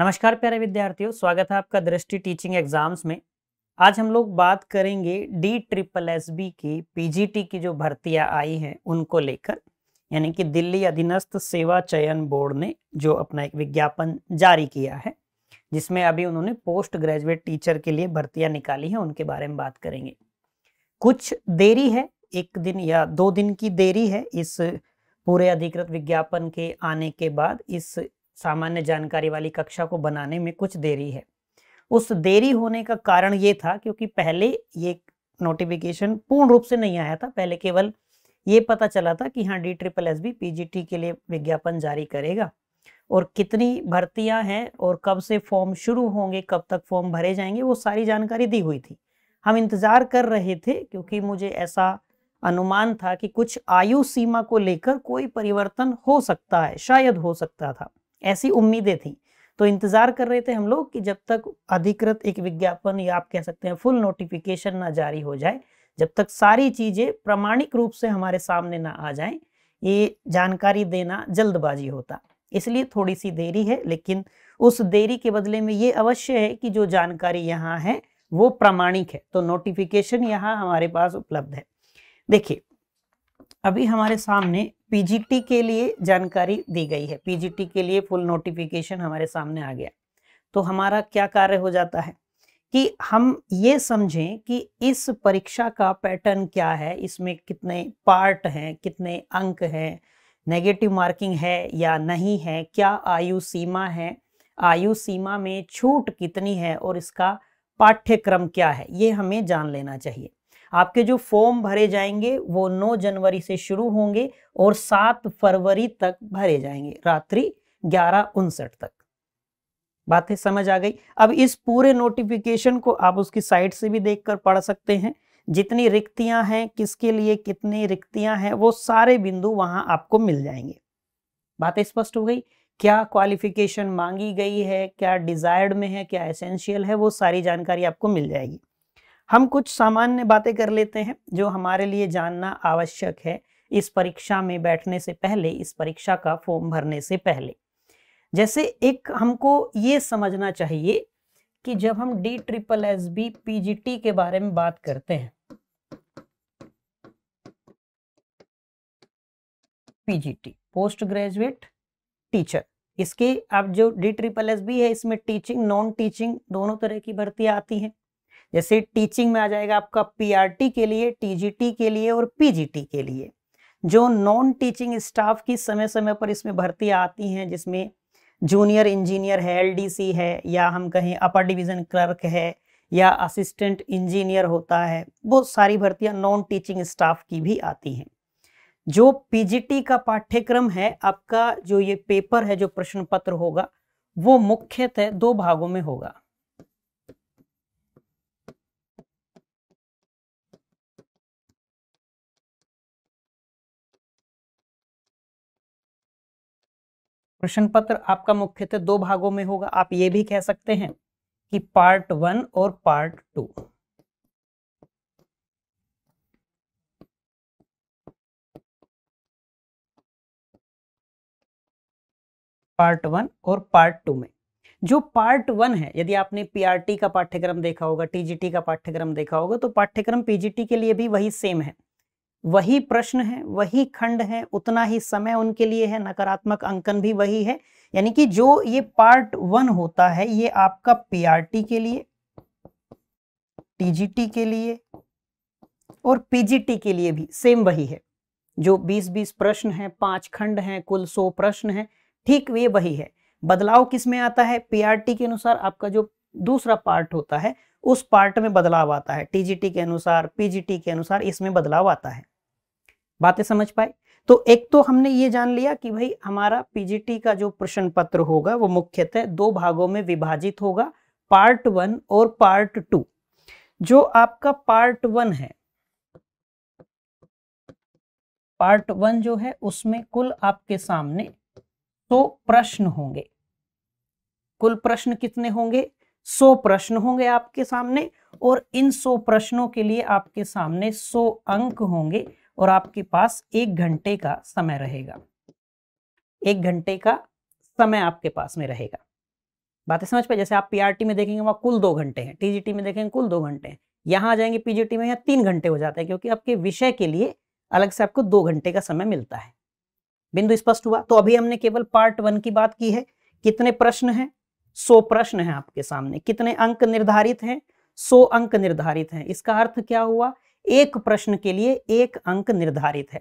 नमस्कार प्यारे विद्यार्थियों स्वागत है आपका दृष्टि टीचिंग एग्जाम्स में आज हम लोग बात करेंगे डी ट्रिपल एस बी की पीजीटी की जो भर्तियां आई हैं उनको लेकर यानी कि दिल्ली अधीनस्थ सेवा चयन बोर्ड ने जो अपना एक विज्ञापन जारी किया है जिसमें अभी उन्होंने पोस्ट ग्रेजुएट टीचर के लिए भर्तियां निकाली हैं उनके बारे में बात करेंगे कुछ देरी है एक दिन या दो दिन की देरी है इस पूरे अधिकृत विज्ञापन के आने के बाद इस सामान्य जानकारी वाली कक्षा को बनाने में कुछ देरी है उस देरी होने का कारण ये था क्योंकि पहले ये नोटिफिकेशन पूर्ण रूप से नहीं आया था पहले केवल ये पता चला था कि हाँ D triple S B P के लिए विज्ञापन जारी करेगा और कितनी भर्तियां हैं और कब से फॉर्म शुरू होंगे कब तक फॉर्म भरे जाएंगे वो सारी जानकारी दी हुई थी हम इंतज़ार कर रहे थे क्योंकि मुझे ऐसा अनुमान था कि कुछ आयु सीमा को लेकर कोई परिवर्तन हो सकता है शायद हो सकता था ऐसी उम्मीदें थी तो इंतज़ार कर रहे थे हम लोग कि जब तक अधिकृत एक विज्ञापन या आप कह सकते हैं फुल नोटिफिकेशन ना जारी हो जाए जब तक सारी चीज़ें प्रमाणिक रूप से हमारे सामने ना आ जाए ये जानकारी देना जल्दबाजी होता इसलिए थोड़ी सी देरी है लेकिन उस देरी के बदले में ये अवश्य है कि जो जानकारी यहाँ है वो प्रामाणिक है तो नोटिफिकेशन यहाँ हमारे पास उपलब्ध है देखिए अभी हमारे सामने पीजीटी के लिए जानकारी दी गई है पीजीटी के लिए फुल नोटिफिकेशन हमारे सामने आ गया तो हमारा क्या कार्य हो जाता है कि हम ये समझें कि इस परीक्षा का पैटर्न क्या है इसमें कितने पार्ट हैं कितने अंक हैं नेगेटिव मार्किंग है या नहीं है क्या आयु सीमा है आयु सीमा में छूट कितनी है और इसका पाठ्यक्रम क्या है ये हमें जान लेना चाहिए आपके जो फॉर्म भरे जाएंगे वो 9 जनवरी से शुरू होंगे और 7 फरवरी तक भरे जाएंगे रात्रि ग्यारह उनसठ तक बातें समझ आ गई अब इस पूरे नोटिफिकेशन को आप उसकी साइट से भी देखकर पढ़ सकते हैं जितनी रिक्तियां हैं किसके लिए कितनी रिक्तियां हैं वो सारे बिंदु वहां आपको मिल जाएंगे बातें स्पष्ट हो गई क्या क्वालिफिकेशन मांगी गई है क्या डिजायर्ड में है क्या एसेंशियल है वो सारी जानकारी आपको मिल जाएगी हम कुछ सामान्य बातें कर लेते हैं जो हमारे लिए जानना आवश्यक है इस परीक्षा में बैठने से पहले इस परीक्षा का फॉर्म भरने से पहले जैसे एक हमको ये समझना चाहिए कि जब हम D triple S B PGT के बारे में बात करते हैं पीजीटी पोस्ट ग्रेजुएट टीचर इसके अब जो डी ट्रिपल एस बी है इसमें टीचिंग नॉन टीचिंग दोनों तरह की भर्ती आती हैं जैसे टीचिंग में आ जाएगा आपका पीआरटी के लिए टीजीटी के लिए और पीजीटी के लिए जो नॉन टीचिंग स्टाफ की समय समय पर इसमें भर्ती आती हैं जिसमें जूनियर इंजीनियर है एलडीसी है या हम कहें अपर डिवीज़न क्लर्क है या असिस्टेंट इंजीनियर होता है वो सारी भर्तियां नॉन टीचिंग स्टाफ की भी आती हैं जो पीजीटी का पाठ्यक्रम है आपका जो ये पेपर है जो प्रश्न पत्र होगा वो मुख्यतः दो भागों में होगा प्रश्न पत्र आपका मुख्यतः दो भागों में होगा आप ये भी कह सकते हैं कि पार्ट वन और पार्ट टू पार्ट वन और पार्ट टू में जो पार्ट वन है यदि आपने पीआरटी का पाठ्यक्रम देखा होगा टीजीटी का पाठ्यक्रम देखा होगा तो पाठ्यक्रम पीजीटी के लिए भी वही सेम है वही प्रश्न है वही खंड है उतना ही समय उनके लिए है नकारात्मक अंकन भी वही है यानी कि जो ये पार्ट वन होता है ये आपका पीआरटी के लिए टीजीटी के लिए और पीजीटी के लिए भी सेम वही है जो 20-20 प्रश्न हैं पांच खंड हैं कुल 100 प्रश्न हैं ठीक वे वही है बदलाव किस में आता है पीआरटी के अनुसार आपका जो दूसरा पार्ट होता है उस पार्ट में बदलाव आता है टीजीटी के अनुसार पीजीटी के अनुसार इसमें बदलाव आता है बातें समझ पाए तो एक तो हमने ये जान लिया कि भाई हमारा पीजीटी का जो प्रश्न पत्र होगा वो मुख्यतः दो भागों में विभाजित होगा पार्ट वन और पार्ट टू जो आपका पार्ट वन है पार्ट वन जो है उसमें कुल आपके सामने सो प्रश्न होंगे कुल प्रश्न कितने होंगे सो प्रश्न होंगे आपके सामने और इन सो प्रश्नों के लिए आपके सामने सो अंक होंगे और आपके पास एक घंटे का समय रहेगा एक घंटे का समय आपके पास में रहेगा बातें समझ पाए जैसे आप पीआरटी में देखेंगे वहां कुल दो घंटे हैं टीजीटी में देखेंगे कुल दो घंटे हैं यहां आ जाएंगे पीजीटी में यहाँ तीन घंटे हो जाते हैं क्योंकि आपके विषय के लिए अलग से आपको दो घंटे का समय मिलता है बिंदु स्पष्ट हुआ तो अभी हमने केवल पार्ट वन की बात की है कितने प्रश्न है सो प्रश्न है आपके सामने कितने अंक निर्धारित हैं सो अंक निर्धारित हैं इसका अर्थ क्या हुआ एक प्रश्न के लिए एक अंक निर्धारित है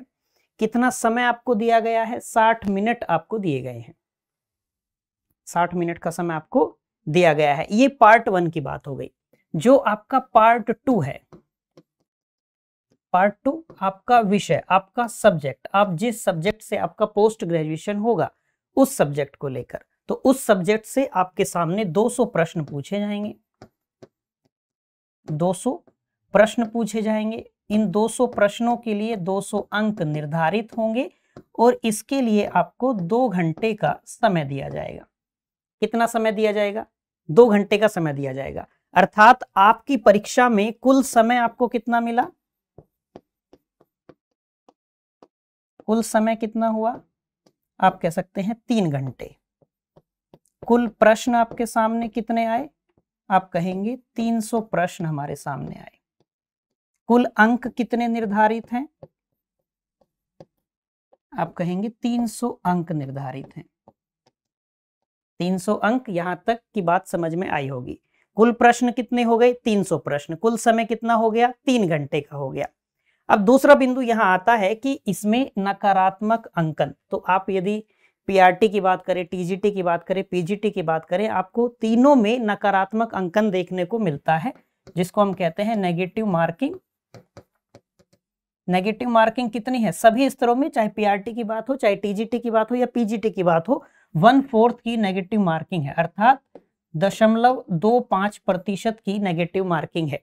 कितना समय आपको दिया गया है साठ मिनट आपको दिए गए हैं साठ मिनट का समय आपको दिया गया है ये पार्ट वन की बात हो गई जो आपका पार्ट टू है पार्ट टू आपका विषय आपका सब्जेक्ट आप जिस सब्जेक्ट से आपका पोस्ट ग्रेजुएशन होगा उस सब्जेक्ट को लेकर तो उस सब्जेक्ट से आपके सामने 200 प्रश्न पूछे जाएंगे 200 प्रश्न पूछे जाएंगे इन 200 प्रश्नों के लिए 200 अंक निर्धारित होंगे और इसके लिए आपको दो घंटे का समय दिया जाएगा कितना समय दिया जाएगा दो घंटे का समय दिया जाएगा अर्थात आपकी परीक्षा में कुल समय आपको कितना मिला कुल समय कितना हुआ आप कह सकते हैं तीन घंटे कुल प्रश्न आपके सामने कितने आए आप कहेंगे 300 प्रश्न हमारे सामने आए कुल अंक कितने निर्धारित हैं आप कहेंगे 300 अंक निर्धारित हैं 300 अंक यहां तक की बात समझ में आई होगी कुल प्रश्न कितने हो गए 300 प्रश्न कुल समय कितना हो गया तीन घंटे का हो गया अब दूसरा बिंदु यहाँ आता है कि इसमें नकारात्मक अंकन तो आप यदि पीआरटी की बात करें टीजीटी की बात करें पीजीटी की बात करें आपको तीनों में नकारात्मक अंकन देखने को मिलता है जिसको हम कहते हैं नेगेटिव मार्किंग नेगेटिव मार्किंग कितनी है सभी स्तरों में चाहे पीआरटी की बात हो चाहे टीजीटी की बात हो या पीजीटी की बात हो वन फोर्थ की नेगेटिव मार्किंग है अर्थात दशमलव दो पांच प्रतिशत की नेगेटिव मार्किंग है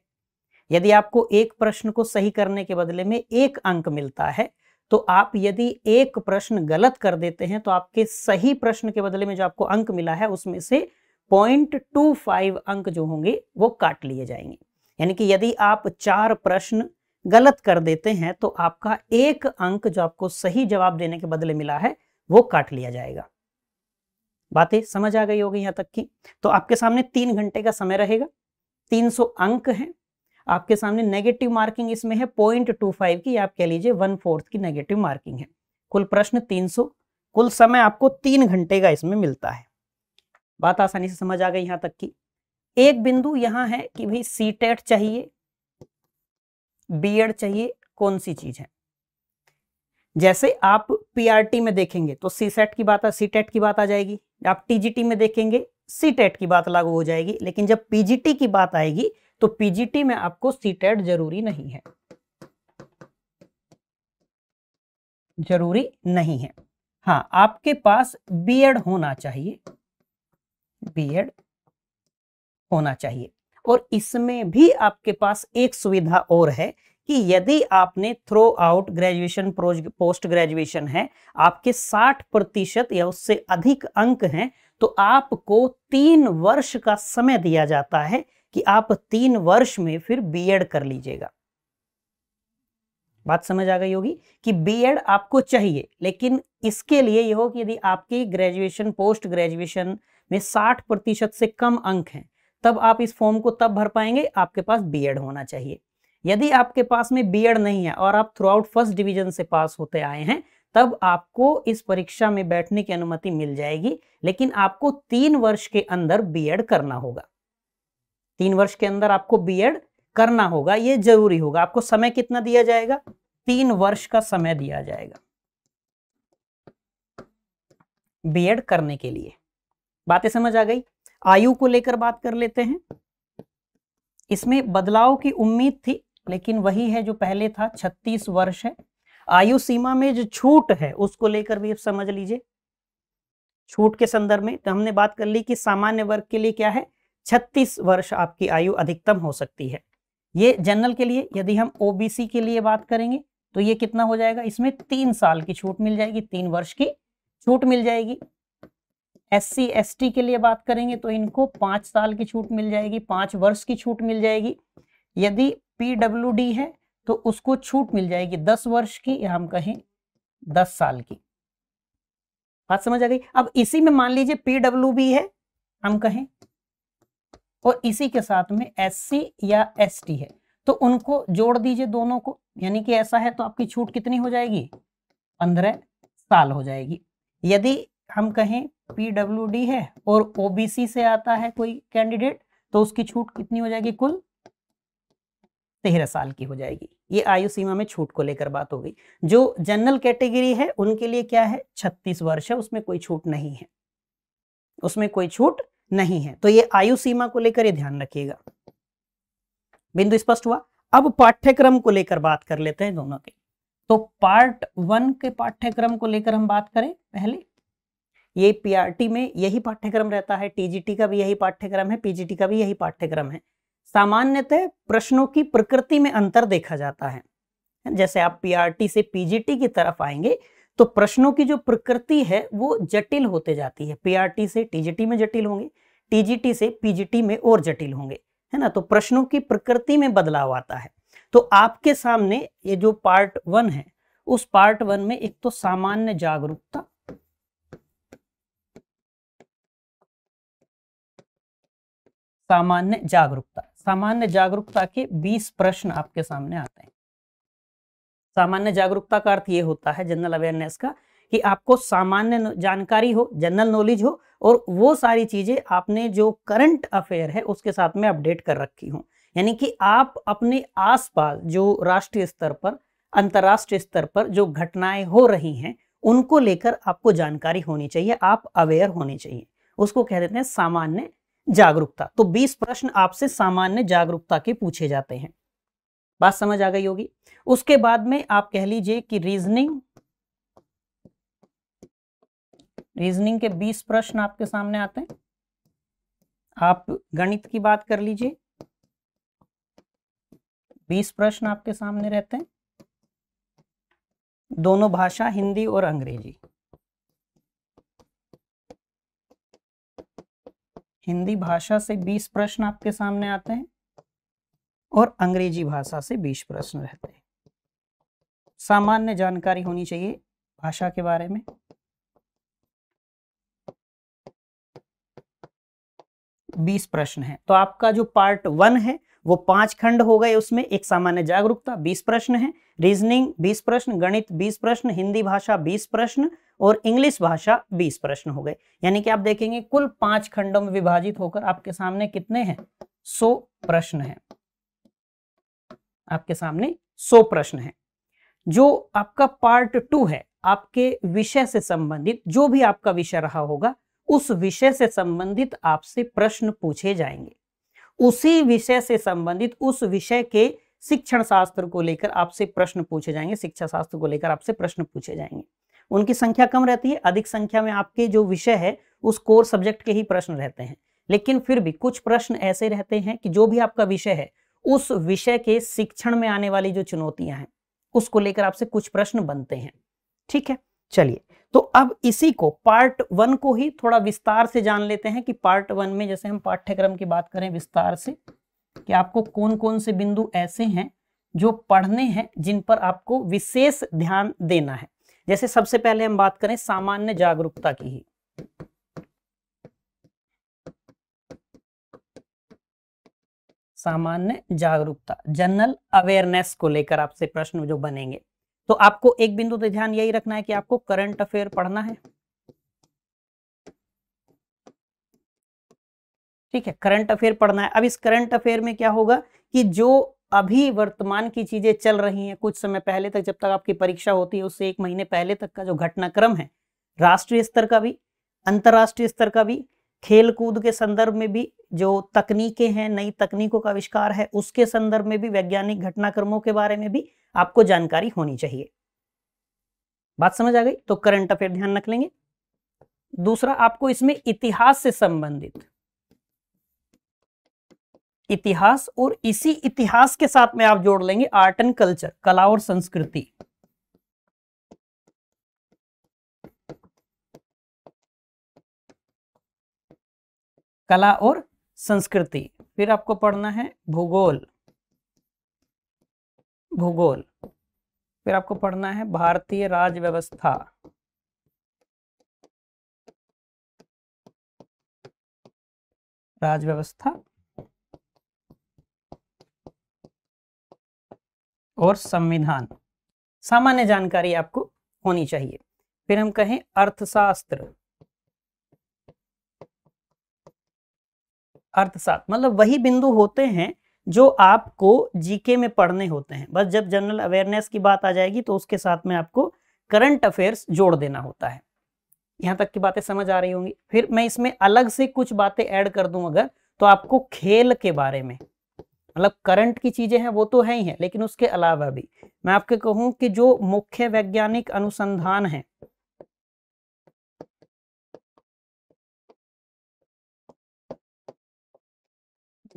यदि आपको एक प्रश्न को सही करने के बदले में एक अंक मिलता है तो आप यदि एक प्रश्न गलत कर देते हैं तो आपके सही प्रश्न के बदले में जो आपको अंक मिला है उसमें से पॉइंट अंक जो होंगे वो काट लिए जाएंगे यानी कि यदि आप चार प्रश्न गलत कर देते हैं तो आपका एक अंक जो आपको सही जवाब देने के बदले मिला है वो काट लिया जाएगा बातें समझ आ गई होगी यहां तक की तो आपके सामने तीन घंटे का समय रहेगा 300 अंक हैं आपके सामने नेगेटिव मार्किंग इसमें है पॉइंट टू फाइव की आप कह लीजिए वन फोर्थ की नेगेटिव मार्किंग है कुल प्रश्न 300 कुल समय आपको तीन घंटे का इसमें मिलता है बात आसानी से समझ आ गई यहाँ तक की एक बिंदु यहां है कि भाई सी टेट e चाहिए एड चाहिए कौन सी चीज है जैसे आप पीआरटी में देखेंगे तो सी सेट e की बात सी टेट e की बात आ जाएगी आप टीजीटी में देखेंगे सी टेट e की बात लागू हो जाएगी लेकिन जब पीजीटी की बात आएगी तो पीजीटी में आपको सी टेट जरूरी नहीं है जरूरी नहीं है हाँ आपके पास बीएड होना चाहिए बीएड होना चाहिए और इसमें भी आपके पास एक सुविधा और है कि यदि आपने throughout graduation post graduation है आपके 60 प्रतिशत या उससे अधिक अंक हैं तो आपको तीन वर्ष का समय दिया जाता है कि आप तीन वर्ष में फिर बीएड कर लीजिएगा बात समझ आ गई होगी कि बीएड आपको चाहिए लेकिन इसके लिए यह हो कि यदि आपकी ग्रेजुएशन पोस्ट ग्रेजुएशन में 60 प्रतिशत से कम अंक हैं तब आप इस फॉर्म को तब भर पाएंगे आपके पास बीएड होना चाहिए यदि आपके पास में बीएड नहीं है और आप थ्रू आउट फर्स्ट डिवीजन से पास होते आए हैं तब आपको इस परीक्षा में बैठने की अनुमति मिल जाएगी लेकिन आपको तीन वर्ष के अंदर बीएड करना होगा तीन वर्ष के अंदर आपको बीएड करना होगा यह जरूरी होगा आपको समय कितना दिया जाएगा तीन वर्ष का समय दिया जाएगा बीएड करने के लिए बातें समझ आ गई आयु को लेकर बात कर लेते हैं इसमें बदलाव की उम्मीद थी लेकिन वही है जो पहले था 36 वर्ष है आयु सीमा में जो छूट है उसको लेकर भी आप समझ लीजिए छूट के संदर्भ में तो हमने बात कर ली कि सामान्य वर्ग के लिए क्या है 36 वर्ष आपकी आयु अधिकतम हो सकती है ये जनरल के लिए यदि हम ओबीसी के लिए बात करेंगे तो ये कितना हो जाएगा इसमें तीन साल की छूट मिल जाएगी तीन वर्ष की छूट मिल जाएगी एस सी एस टी के लिए बात करेंगे तो इनको पांच साल की छूट मिल जाएगी पांच वर्ष की छूट मिल जाएगी यदि पीडब्ल्यू डी है तो उसको छूट मिल जाएगी दस वर्ष की या हम कहें दस साल की बात समझ आ गई अब इसी में मान लीजिए पीडब्ल्यू बी है हम कहें और इसी के साथ में एस सी या एस टी है तो उनको जोड़ दीजिए दोनों को यानी कि ऐसा है तो आपकी छूट कितनी हो जाएगी पंद्रह साल हो जाएगी यदि हम कहें डी है और ओबीसी से आता है कोई कैंडिडेट तो उसकी छूट कितनी हो जाएगी कुल तेरह साल की हो जाएगी ये आयु सीमा में छूट को लेकर बात हो गई जो जनरल कैटेगरी है उनके लिए क्या है छत्तीस वर्ष है उसमें कोई छूट नहीं है उसमें कोई छूट नहीं है तो ये आयु सीमा को लेकर ये ध्यान रखिएगा बिंदु स्पष्ट हुआ अब पाठ्यक्रम को लेकर बात कर लेते हैं दोनों के तो पार्ट वन के पाठ्यक्रम को लेकर हम बात करें पहले ये पीआरटी में यही पाठ्यक्रम रहता है टीजीटी का भी यही पाठ्यक्रम है पीजीटी का भी यही पाठ्यक्रम है सामान्यतः प्रश्नों की प्रकृति में अंतर देखा जाता है जैसे आप पीआरटी से पीजीटी की तरफ आएंगे तो प्रश्नों की जो प्रकृति है वो जटिल होते जाती है पीआरटी से टीजीटी में जटिल होंगे टीजीटी से पीजीटी में और जटिल होंगे है ना तो प्रश्नों की प्रकृति में बदलाव आता है तो आपके सामने ये जो पार्ट वन है उस पार्ट वन में एक तो सामान्य जागरूकता सामान्य जागरूकता सामान्य जागरूकता के 20 प्रश्न आपके सामने आते हैं सामान्य जागरूकता का अर्थ ये होता है जनरल अवेयरनेस का कि आपको सामान्य जानकारी हो जनरल नॉलेज हो और वो सारी चीजें आपने जो करंट अफेयर है उसके साथ में अपडेट कर रखी हो यानी कि आप अपने आसपास जो राष्ट्रीय स्तर पर अंतर्राष्ट्रीय स्तर पर जो घटनाएं हो रही हैं उनको लेकर आपको जानकारी होनी चाहिए आप अवेयर होने चाहिए उसको कह देते हैं सामान्य जागरूकता तो 20 प्रश्न आपसे सामान्य जागरूकता के पूछे जाते हैं बात समझ आ गई होगी उसके बाद में आप कह लीजिए कि रीजनिंग रीजनिंग के 20 प्रश्न आपके सामने आते हैं आप गणित की बात कर लीजिए 20 प्रश्न आपके सामने रहते हैं दोनों भाषा हिंदी और अंग्रेजी हिंदी भाषा से 20 प्रश्न आपके सामने आते हैं और अंग्रेजी भाषा से 20 प्रश्न रहते हैं सामान्य जानकारी होनी चाहिए भाषा के बारे में बीस प्रश्न है तो आपका जो पार्ट वन है वो पांच खंड हो गए उसमें एक सामान्य जागरूकता बीस प्रश्न है रीजनिंग बीस प्रश्न गणित बीस प्रश्न हिंदी भाषा बीस प्रश्न और इंग्लिश भाषा 20 प्रश्न हो गए यानी कि आप देखेंगे कुल पांच खंडों में विभाजित होकर आपके सामने कितने हैं सो प्रश्न हैं आपके सामने सो प्रश्न हैं जो आपका पार्ट टू है आपके विषय से संबंधित जो भी आपका विषय रहा होगा उस विषय से संबंधित आपसे प्रश्न पूछे जाएंगे उसी विषय से संबंधित उस विषय के शिक्षण शास्त्र को लेकर आपसे प्रश्न पूछे जाएंगे शिक्षा शास्त्र को लेकर आपसे प्रश्न पूछे जाएंगे उनकी संख्या कम रहती है अधिक संख्या में आपके जो विषय है उस कोर सब्जेक्ट के ही प्रश्न रहते हैं लेकिन फिर भी कुछ प्रश्न ऐसे रहते हैं कि जो भी आपका विषय है उस विषय के शिक्षण में आने वाली जो चुनौतियां हैं उसको लेकर आपसे कुछ प्रश्न बनते हैं ठीक है चलिए तो अब इसी को पार्ट वन को ही थोड़ा विस्तार से जान लेते हैं कि पार्ट वन में जैसे हम पाठ्यक्रम की बात करें विस्तार से कि आपको कौन कौन से बिंदु ऐसे हैं जो पढ़ने हैं जिन पर आपको विशेष ध्यान देना है जैसे सबसे पहले हम बात करें सामान्य जागरूकता की ही सामान्य जागरूकता जनरल अवेयरनेस को लेकर आपसे प्रश्न जो बनेंगे तो आपको एक बिंदु तो ध्यान यही रखना है कि आपको करंट अफेयर पढ़ना है ठीक है करंट अफेयर पढ़ना है अब इस करंट अफेयर में क्या होगा कि जो अभी वर्तमान की चीज़ें चल रही हैं कुछ समय पहले तक जब तक आपकी परीक्षा होती है उससे एक महीने पहले तक का जो घटनाक्रम है राष्ट्रीय स्तर का भी अंतर्राष्ट्रीय स्तर का भी खेल कूद के संदर्भ में भी जो तकनीकें हैं नई तकनीकों का आविष्कार है उसके संदर्भ में भी वैज्ञानिक घटनाक्रमों के बारे में भी आपको जानकारी होनी चाहिए बात समझ आ गई तो करंट अफेयर ध्यान रख लेंगे दूसरा आपको इसमें इतिहास से संबंधित इतिहास और इसी इतिहास के साथ में आप जोड़ लेंगे आर्ट एंड कल्चर कला और संस्कृति कला और संस्कृति फिर आपको पढ़ना है भूगोल भूगोल फिर आपको पढ़ना है भारतीय राज व्यवस्था राज व्यवस्था और संविधान सामान्य जानकारी आपको होनी चाहिए फिर हम कहें अर्थशास्त्र अर्थशास्त्र मतलब वही बिंदु होते हैं जो आपको जीके में पढ़ने होते हैं बस जब जनरल अवेयरनेस की बात आ जाएगी तो उसके साथ में आपको करंट अफेयर्स जोड़ देना होता है यहां तक की बातें समझ आ रही होंगी फिर मैं इसमें अलग से कुछ बातें ऐड कर दूं अगर तो आपको खेल के बारे में मतलब करंट की चीजें हैं वो तो है ही है लेकिन उसके अलावा भी मैं आपके कहूं कि जो मुख्य वैज्ञानिक अनुसंधान है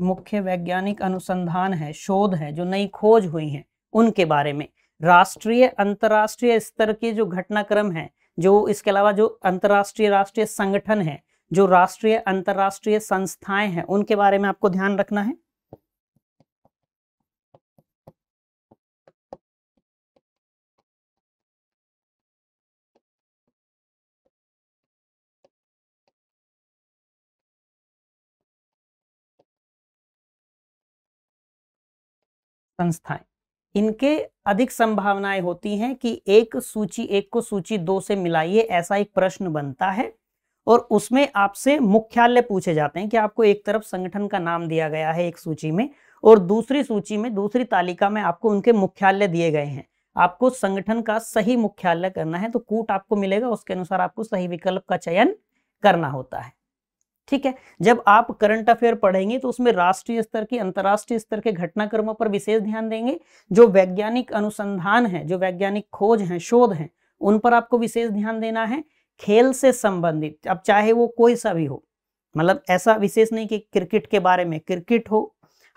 मुख्य वैज्ञानिक अनुसंधान है शोध है जो नई खोज हुई है उनके बारे में राष्ट्रीय अंतर्राष्ट्रीय स्तर के जो घटनाक्रम है जो इसके अलावा जो अंतर्राष्ट्रीय राष्ट्रीय संगठन है जो राष्ट्रीय अंतर्राष्ट्रीय संस्थाएं हैं उनके बारे में आपको ध्यान रखना है संस्थाएं इनके अधिक संभावनाएं होती हैं कि एक सूची एक को सूची दो से मिलाइए ऐसा एक प्रश्न बनता है और उसमें आपसे मुख्यालय पूछे जाते हैं कि आपको एक तरफ संगठन का नाम दिया गया है एक सूची में और दूसरी सूची में दूसरी तालिका में आपको उनके मुख्यालय दिए गए हैं आपको संगठन का सही मुख्यालय करना है तो कूट आपको मिलेगा उसके अनुसार आपको सही विकल्प का चयन करना होता है ठीक है जब आप करंट अफेयर पढ़ेंगे तो उसमें राष्ट्रीय स्तर की अंतर्राष्ट्रीय स्तर के घटनाक्रमों पर विशेष ध्यान देंगे जो वैज्ञानिक अनुसंधान है जो वैज्ञानिक खोज है शोध है उन पर आपको विशेष ध्यान देना है खेल से संबंधित अब चाहे वो कोई सा भी हो मतलब ऐसा विशेष नहीं कि क्रिकेट के बारे में क्रिकेट हो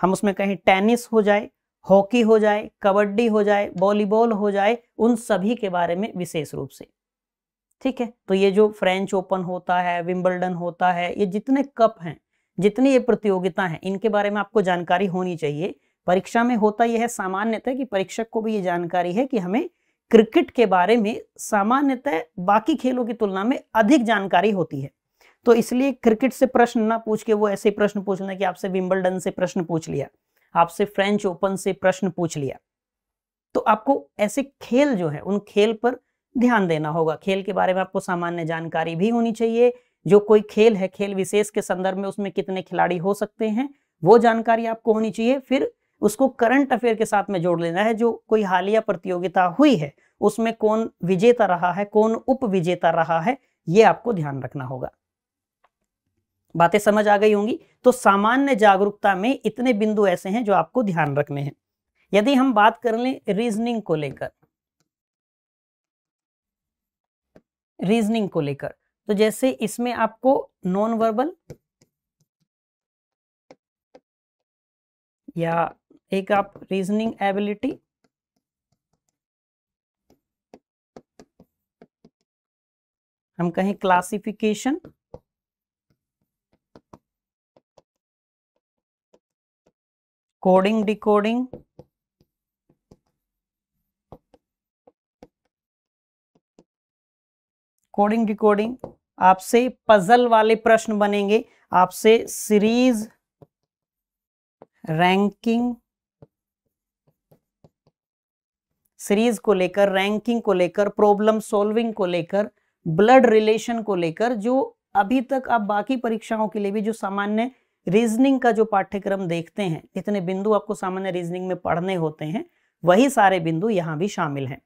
हम उसमें कहीं टेनिस हो जाए हॉकी हो जाए कबड्डी हो जाए वॉलीबॉल हो जाए उन सभी के बारे में विशेष रूप से ठीक है तो ये जो फ्रेंच ओपन होता है विम्बलडन होता है ये जितने कप हैं जितनी ये प्रतियोगिता है इनके बारे में आपको जानकारी होनी चाहिए परीक्षा में होता यह है सामान्यतः कि परीक्षक को भी ये जानकारी है कि हमें क्रिकेट के बारे में सामान्यतः बाकी खेलों की तुलना में अधिक जानकारी होती है तो इसलिए क्रिकेट से प्रश्न ना पूछ के वो ऐसे प्रश्न पूछ लें कि आपसे विम्बलडन से प्रश्न पूछ लिया आपसे फ्रेंच ओपन से प्रश्न पूछ लिया तो आपको ऐसे खेल जो है उन खेल पर ध्यान देना होगा खेल के बारे में आपको सामान्य जानकारी भी होनी चाहिए जो कोई खेल है खेल विशेष के संदर्भ में उसमें कितने खिलाड़ी हो सकते हैं वो जानकारी आपको होनी चाहिए फिर उसको करंट अफेयर के साथ में जोड़ लेना है जो कोई हालिया प्रतियोगिता हुई है उसमें कौन विजेता रहा है कौन उप विजेता रहा है ये आपको ध्यान रखना होगा बातें समझ आ गई होंगी तो सामान्य जागरूकता में इतने बिंदु ऐसे हैं जो आपको ध्यान रखने हैं यदि हम बात कर लें रीजनिंग को लेकर रीजनिंग को लेकर तो जैसे इसमें आपको नॉन वर्बल या एक आप रीजनिंग एबिलिटी हम कहें classification coding decoding coding decoding आपसे पजल वाले प्रश्न बनेंगे आपसे सीरीज रैंकिंग सीरीज को लेकर रैंकिंग को लेकर प्रॉब्लम सॉल्विंग को लेकर ब्लड रिलेशन को लेकर जो अभी तक आप बाकी परीक्षाओं के लिए भी जो सामान्य रीजनिंग का जो पाठ्यक्रम देखते हैं जितने बिंदु आपको सामान्य रीजनिंग में पढ़ने होते हैं वही सारे बिंदु यहाँ भी शामिल हैं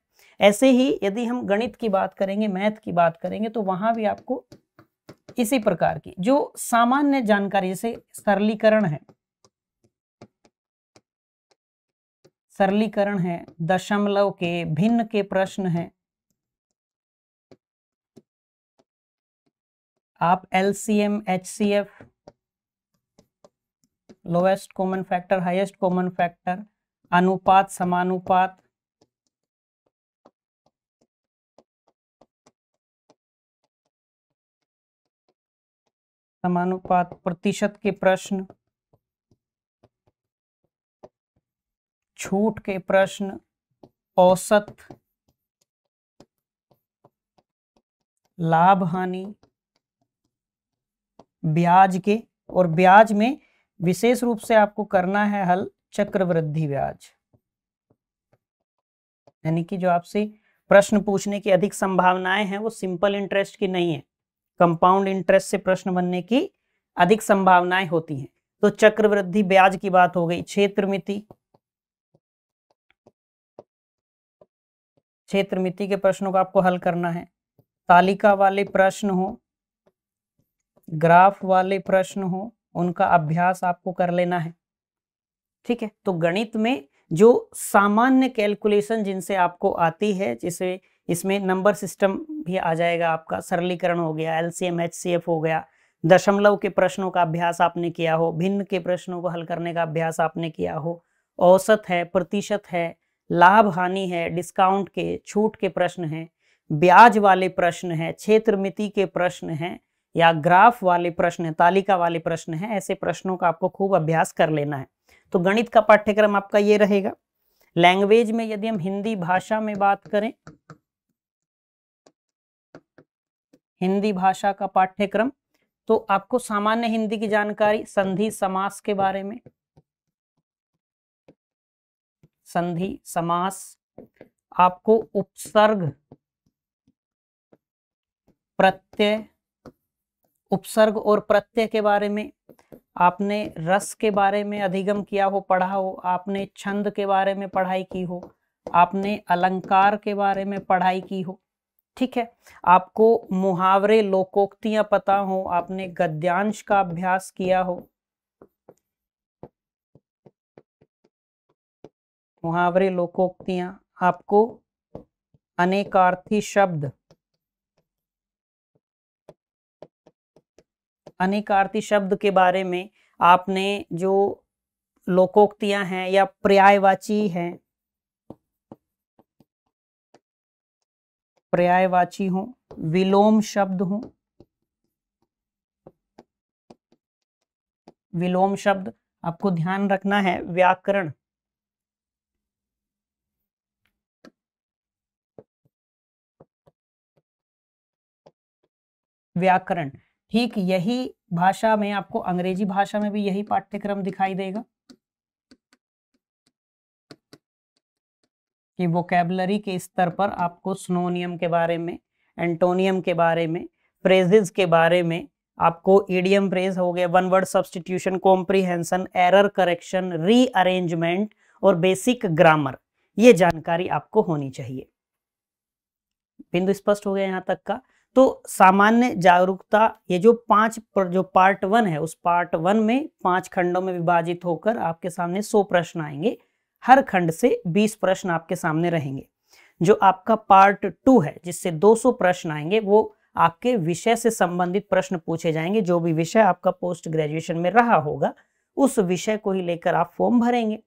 ऐसे ही यदि हम गणित की बात करेंगे मैथ की बात करेंगे तो वहां भी आपको इसी प्रकार की जो सामान्य जानकारी जैसे सरलीकरण है सरलीकरण है दशमलव के भिन्न के प्रश्न हैं आप L C M H C F common factor highest common factor अनुपात समानुपात समानुपात प्रतिशत के प्रश्न छूट के प्रश्न औसत लाभ हानि ब्याज के और ब्याज में विशेष रूप से आपको करना है हल चक्रवृद्धि ब्याज यानी कि जो आपसे प्रश्न पूछने की अधिक संभावनाएं हैं वो सिंपल इंटरेस्ट की नहीं है कंपाउंड इंटरेस्ट से प्रश्न बनने की अधिक संभावनाएं होती हैं तो चक्रवृद्धि ब्याज की बात हो गई क्षेत्र मिति क्षेत्र मिति के प्रश्नों को आपको हल करना है तालिका वाले प्रश्न हो ग्राफ वाले प्रश्न हो उनका अभ्यास आपको कर लेना है ठीक है तो गणित में जो सामान्य कैलकुलेशन जिनसे आपको आती है जिसे इसमें नंबर सिस्टम भी आ जाएगा आपका सरलीकरण हो गया L C M H C F हो गया दशमलव के प्रश्नों का अभ्यास आपने किया हो भिन्न के प्रश्नों को हल करने का अभ्यास आपने किया हो औसत है प्रतिशत है लाभ हानि है डिस्काउंट के छूट के प्रश्न है ब्याज वाले प्रश्न है क्षेत्र मिति के प्रश्न है या ग्राफ वाले प्रश्न है तालिका वाले प्रश्न है ऐसे प्रश्नों का आपको खूब अभ्यास कर लेना है तो गणित का पाठ्यक्रम आपका ये रहेगा लैंग्वेज में यदि हम हिंदी भाषा में बात करें हिंदी भाषा का पाठ्यक्रम तो आपको सामान्य हिंदी की जानकारी संधि समास के बारे में संधि समास आपको उपसर्ग प्रत्यय उपसर्ग और प्रत्यय के बारे में आपने रस के बारे में अधिगम किया हो पढ़ा हो आपने छंद के बारे में पढ़ाई की हो आपने अलंकार के बारे में पढ़ाई की हो ठीक है आपको मुहावरे लोकोक्तियां पता हो आपने गद्यांश का अभ्यास किया हो मुहावरे लोकोक्तियां आपको अनेकार्थी शब्द अनेकार्थी शब्द के बारे में आपने जो लोकोक्तियां हैं या पर्यायवाची हैं पर्यायवाची हो विलोम शब्द हो विलोम शब्द आपको ध्यान रखना है व्याकरण व्याकरण ठीक यही भाषा में आपको अंग्रेजी भाषा में भी यही पाठ्यक्रम दिखाई देगा कि वोकेबलरी के स्तर पर आपको स्नोनियम के बारे में एंटोनियम के बारे में फ्रेजेज के बारे में आपको ईडीएम फ्रेज हो गया one word substitution comprehension error correction rearrangement और बेसिक ग्रामर ये जानकारी आपको होनी चाहिए बिंदु स्पष्ट हो गया यहाँ तक का तो सामान्य जागरूकता ये जो पांच पर जो पार्ट वन है उस पार्ट वन में पांच खंडों में विभाजित होकर आपके सामने सौ प्रश्न आएंगे हर खंड से 20 प्रश्न आपके सामने रहेंगे जो आपका पार्ट टू है जिससे 200 प्रश्न आएंगे वो आपके विषय से संबंधित प्रश्न पूछे जाएंगे जो भी विषय आपका पोस्ट ग्रेजुएशन में रहा होगा उस विषय को ही लेकर आप फॉर्म भरेंगे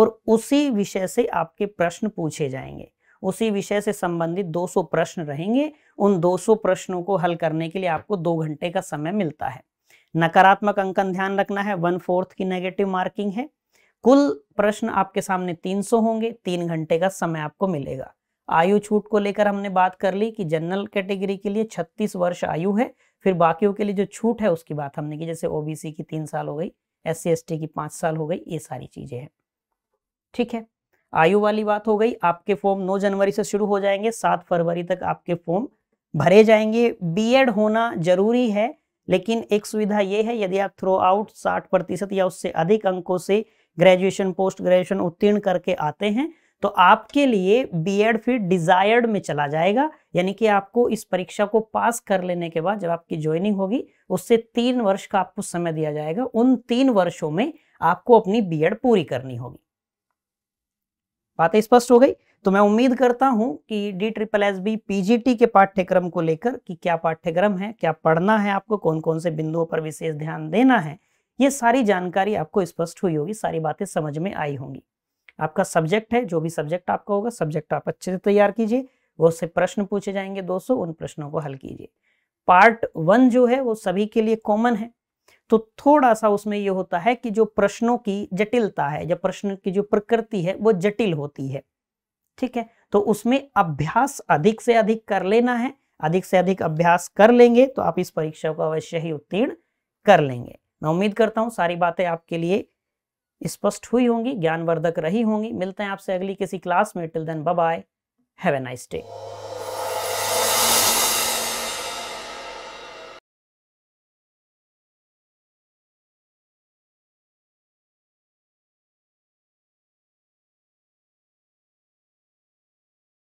और उसी विषय से आपके प्रश्न पूछे जाएंगे उसी विषय से संबंधित 200 प्रश्न रहेंगे उन 200 प्रश्नों को हल करने के लिए आपको दो घंटे का समय मिलता है नकारात्मक अंकन ध्यान रखना है वन फोर्थ की नेगेटिव मार्किंग है कुल प्रश्न आपके सामने 300 होंगे तीन घंटे का समय आपको मिलेगा आयु छूट को लेकर हमने बात कर ली कि जनरल कैटेगरी के लिए 36 वर्ष आयु है फिर बाकियों के लिए जो छूट है उसकी बात हमने की जैसे ओबीसी की तीन साल हो गई एस सी की पांच साल हो गई ये सारी चीज़ें हैं ठीक है आयु वाली बात हो गई आपके फॉर्म नौ जनवरी से शुरू हो जाएंगे सात फरवरी तक आपके फॉर्म भरे जाएंगे बीएड होना जरूरी है लेकिन एक सुविधा ये है यदि आप थ्रू आउट साठ प्रतिशत या उससे अधिक अंकों से ग्रेजुएशन पोस्ट ग्रेजुएशन उत्तीर्ण करके आते हैं तो आपके लिए बीएड फिर डिजायर्ड में चला जाएगा यानी कि आपको इस परीक्षा को पास कर लेने के बाद जब आपकी ज्वाइनिंग होगी उससे तीन वर्ष का आपको समय दिया जाएगा उन तीन वर्षों में आपको अपनी बीएड पूरी करनी होगी बातें स्पष्ट हो गई तो मैं उम्मीद करता हूं कि D triple S B PGT के पाठ्यक्रम को लेकर कि क्या पाठ्यक्रम है क्या पढ़ना है आपको कौन कौन से बिंदुओं पर विशेष ध्यान देना है ये सारी जानकारी आपको स्पष्ट हुई होगी सारी बातें समझ में आई होंगी आपका सब्जेक्ट है जो भी सब्जेक्ट आपका होगा सब्जेक्ट आप अच्छे से तैयार कीजिए वो से प्रश्न पूछे जाएंगे दोस्तों उन प्रश्नों को हल कीजिए पार्ट वन जो है वो सभी के लिए कॉमन है तो थोड़ा सा उसमें ये होता है कि जो प्रश्नों की जटिलता है या प्रश्न की जो प्रकृति है वो जटिल होती है ठीक है तो उसमें अभ्यास अधिक से अधिक कर लेना है अधिक से अधिक अभ्यास कर लेंगे तो आप इस परीक्षा को अवश्य ही उत्तीर्ण कर लेंगे मैं उम्मीद करता हूँ सारी बातें आपके लिए स्पष्ट हुई होंगी ज्ञानवर्धक रही होंगी मिलते हैं आपसे अगली किसी क्लास में till then bye have a nice day